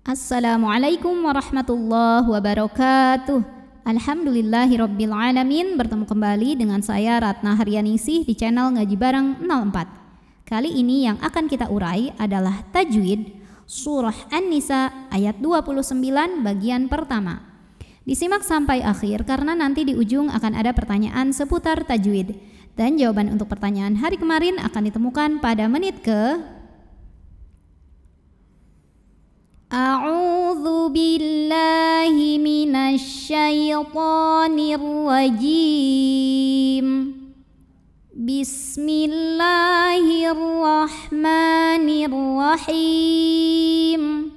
Assalamualaikum warahmatullahi wabarakatuh. Alhamdulillahirobbilalamin bertemu kembali dengan saya Ratna Haryaningsih di channel Ngaji Barang 04. Kali ini yang akan kita urai adalah tajwid surah An-Nisa ayat 29 bagian pertama. Disimak sampai akhir karena nanti di ujung akan ada pertanyaan seputar tajwid. Dan jawaban untuk pertanyaan hari kemarin akan ditemukan pada menit ke A'udzu billahi minasyaitonir rajim Bismillahirrahmanirrahim.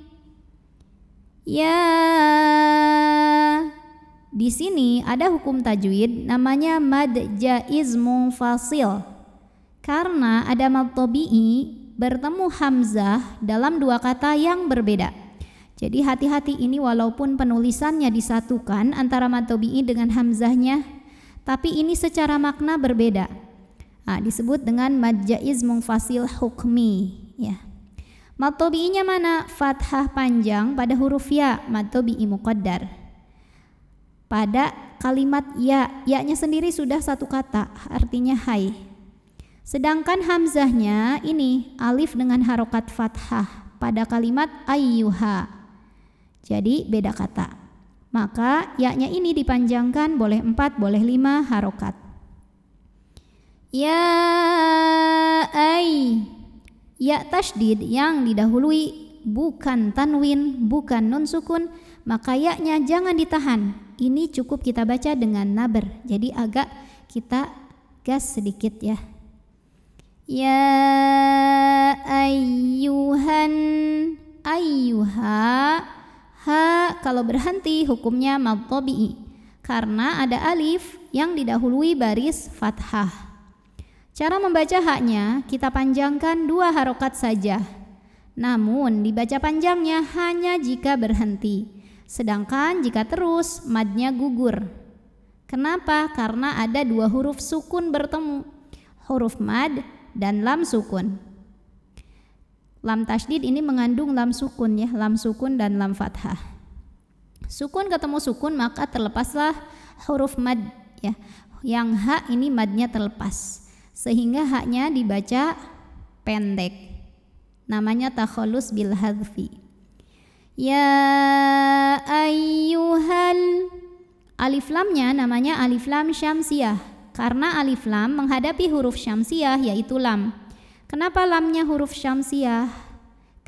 Ya. Di sini ada hukum tajwid namanya mad jaiz munfasil. Karena ada mad tabi'i bertemu hamzah dalam dua kata yang berbeda. Jadi hati-hati ini walaupun penulisannya disatukan antara matobi'i dengan hamzahnya, tapi ini secara makna berbeda. Nah, disebut dengan majaiz mungfasil hukmi. Ya. Matobi'inya mana? Fathah panjang pada huruf ya, matobi'i muqaddar. Pada kalimat ya, ya-nya sendiri sudah satu kata, artinya hai. Sedangkan hamzahnya ini alif dengan harokat fathah pada kalimat ayyuha jadi beda kata. Maka yaknya ini dipanjangkan boleh empat, boleh lima harokat. Ya ai. Ya tasdid yang didahului bukan tanwin, bukan nun sukun, maka yaknya jangan ditahan. Ini cukup kita baca dengan naber. Jadi agak kita gas sedikit ya. Ya ayyuhan ayyuha Ha kalau berhenti hukumnya madtabi'i karena ada alif yang didahului baris fathah. Cara membaca haknya kita panjangkan dua harokat saja. Namun dibaca panjangnya hanya jika berhenti. Sedangkan jika terus madnya gugur. Kenapa? Karena ada dua huruf sukun bertemu. Huruf mad dan lam sukun. Lam tasdid ini mengandung lam sukun ya, lam sukun dan lam fathah. Sukun ketemu sukun maka terlepaslah huruf mad ya. Yang ha ini madnya terlepas sehingga haknya dibaca pendek. Namanya takhallus bil hadfi. Ya ayyuhal Alif lamnya namanya alif lam syamsiah karena alif lam menghadapi huruf syamsiah yaitu lam. Kenapa lamnya huruf syamsiah?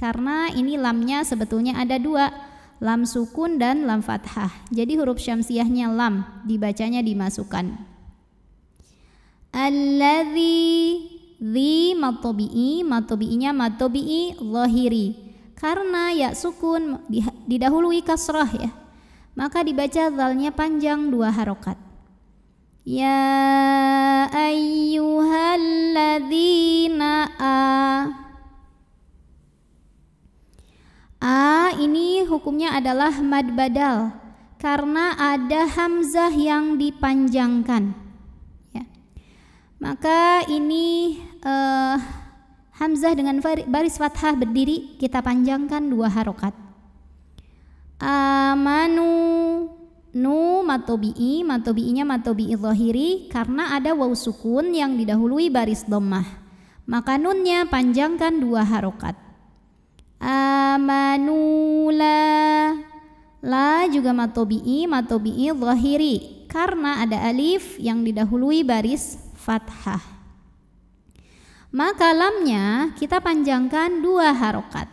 Karena ini lamnya sebetulnya ada dua, lam sukun dan lam fathah. Jadi huruf syamsiahnya lam, dibacanya dimasukkan. Alladzi di matobi'i, matobi'inya matobi'i lohiri. Karena ya sukun didahului kasrah ya. Maka dibaca zalnya panjang dua harokat. Ya ayyuhalladzina a A ini hukumnya adalah mad badal karena ada hamzah yang dipanjangkan. Ya. Maka ini uh, hamzah dengan baris fathah berdiri kita panjangkan dua harokat. Amanu matobi'i, matobi'inya matobi'i zahiri karena ada waw sukun yang didahului baris dommah. Maka nunnya panjangkan dua harokat. Amanula La juga matobi'i, matobi'i zahiri karena ada alif yang didahului baris fathah. Maka lamnya kita panjangkan dua harokat.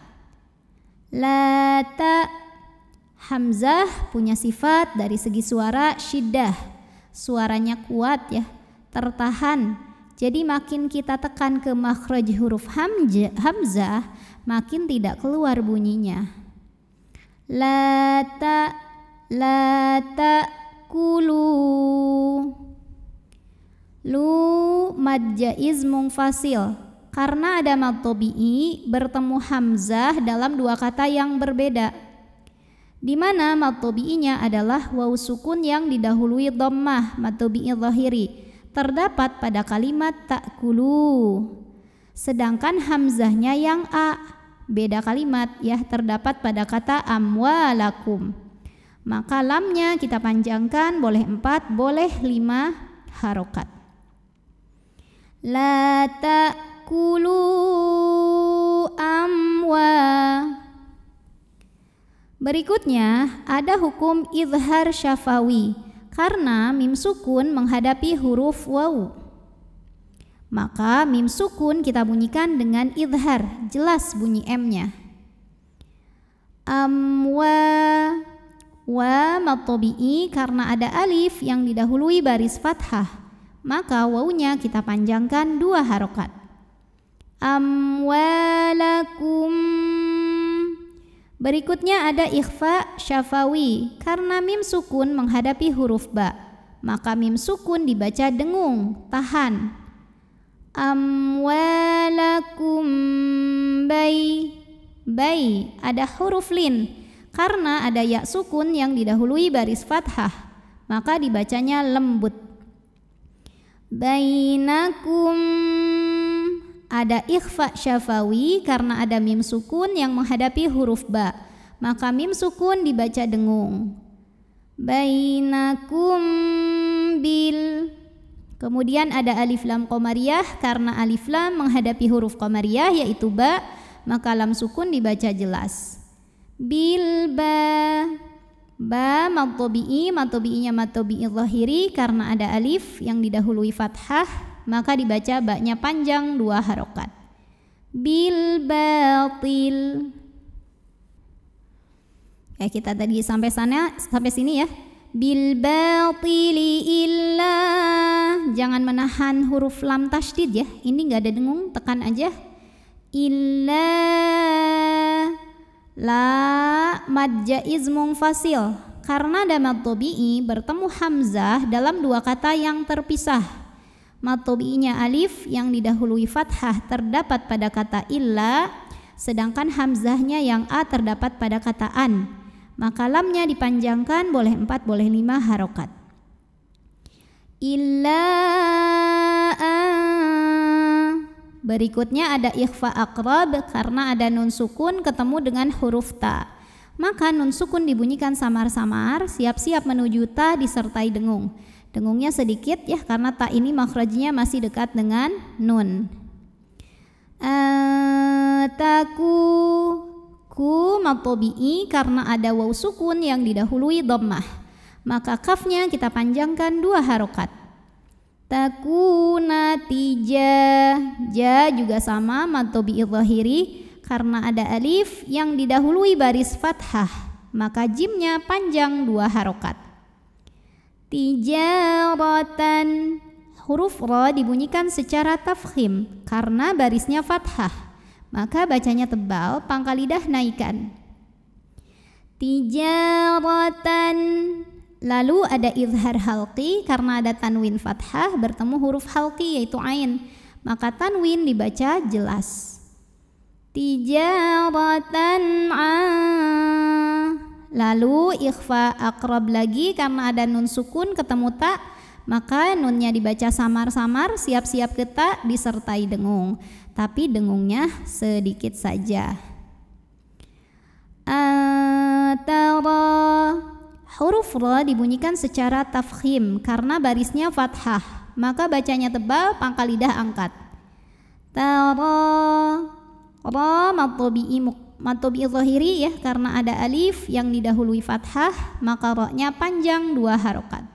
La ta Hamzah punya sifat dari segi suara syiddah. Suaranya kuat ya, tertahan. Jadi makin kita tekan ke makhraj huruf hamzah, makin tidak keluar bunyinya. Lata lata kulu. Lu mad jaiz mungfasil. Karena ada mad bertemu hamzah dalam dua kata yang berbeda di mana matobi'inya adalah waw sukun yang didahului dhammah matobi'i zahiri terdapat pada kalimat takulu sedangkan hamzahnya yang a beda kalimat ya terdapat pada kata amwalakum maka lamnya kita panjangkan boleh empat boleh lima harokat la takulu Berikutnya ada hukum izhar syafawi karena mim sukun menghadapi huruf waw. Maka mim sukun kita bunyikan dengan izhar, jelas bunyi m-nya. Amwa wa matobi'i karena ada alif yang didahului baris fathah, maka wau-nya kita panjangkan dua harokat. Amwalakum Berikutnya ada ikhfa syafawi karena mim sukun menghadapi huruf ba. Maka mim sukun dibaca dengung, tahan. Amwalakum bay bay ada huruf lin karena ada ya sukun yang didahului baris fathah maka dibacanya lembut bainakum ada ikhfa syafawi karena ada mim sukun yang menghadapi huruf ba. Maka mim sukun dibaca dengung. Bainakum bil Kemudian ada alif lam komariah karena alif lam menghadapi huruf komariah yaitu ba, maka lam sukun dibaca jelas. Bil ba ba matobi'i matobi'inya matobi'i zahiri karena ada alif yang didahului fathah maka dibaca baknya panjang dua harokat. Bil batil. Ya kita tadi sampai sana sampai sini ya. Bil batili illa. Jangan menahan huruf lam tasdid ya. Ini nggak ada dengung, tekan aja. Illa la mad jaiz mungfasil karena damat tobi'i bertemu hamzah dalam dua kata yang terpisah matobi'nya alif yang didahului fathah terdapat pada kata illa sedangkan hamzahnya yang a terdapat pada kata an maka lamnya dipanjangkan boleh empat, boleh lima harokat illa a. berikutnya ada ikhfa akrab karena ada nun sukun ketemu dengan huruf ta maka nun sukun dibunyikan samar-samar siap-siap menuju ta disertai dengung Dengungnya sedikit ya karena tak ini makhrajnya masih dekat dengan nun. Eh, taku ku matobi'i karena ada waw sukun yang didahului dhammah. Maka kafnya kita panjangkan dua harokat. Takuna tija ja juga sama matobi'i zahiri karena ada alif yang didahului baris fathah. Maka jimnya panjang dua harokat tijaratan huruf ro dibunyikan secara tafkhim karena barisnya fathah maka bacanya tebal pangkal lidah naikkan tijaratan lalu ada izhar halqi karena ada tanwin fathah bertemu huruf halqi yaitu ain maka tanwin dibaca jelas tijaratan an Lalu ikhfa akrab lagi karena ada nun sukun ketemu tak maka nunnya dibaca samar-samar siap-siap kita disertai dengung tapi dengungnya sedikit saja atara huruf ra dibunyikan secara tafhim karena barisnya fathah maka bacanya tebal pangkal lidah angkat tara ra matlubi matobi zahiri ya karena ada alif yang didahului fathah maka roknya panjang dua harokat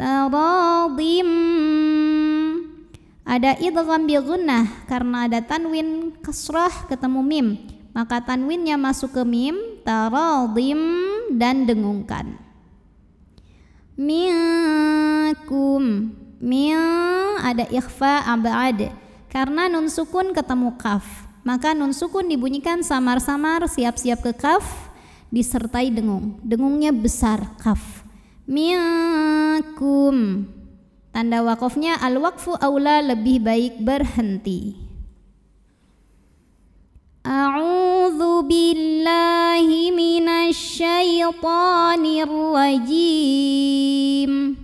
taradim ada idgham bi gunnah karena ada tanwin kasrah ketemu mim maka tanwinnya masuk ke mim taradim dan dengungkan minkum min ada ikhfa abad karena nun sukun ketemu kaf maka nun sukun dibunyikan samar-samar siap-siap ke kaf disertai dengung. Dengungnya besar kaf. Miakum. Tanda wakofnya al-wakfu aula lebih baik berhenti. A'udzu billahi minasy syaithanir rajim.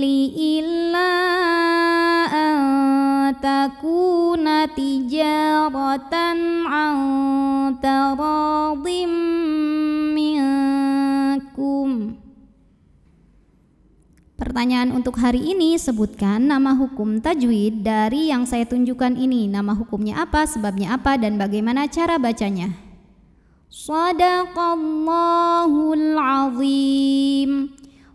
fadli illa takuna tijaratan antaradim minkum Pertanyaan untuk hari ini, sebutkan nama hukum tajwid dari yang saya tunjukkan ini. Nama hukumnya apa, sebabnya apa, dan bagaimana cara bacanya. Sadaqallahul azim.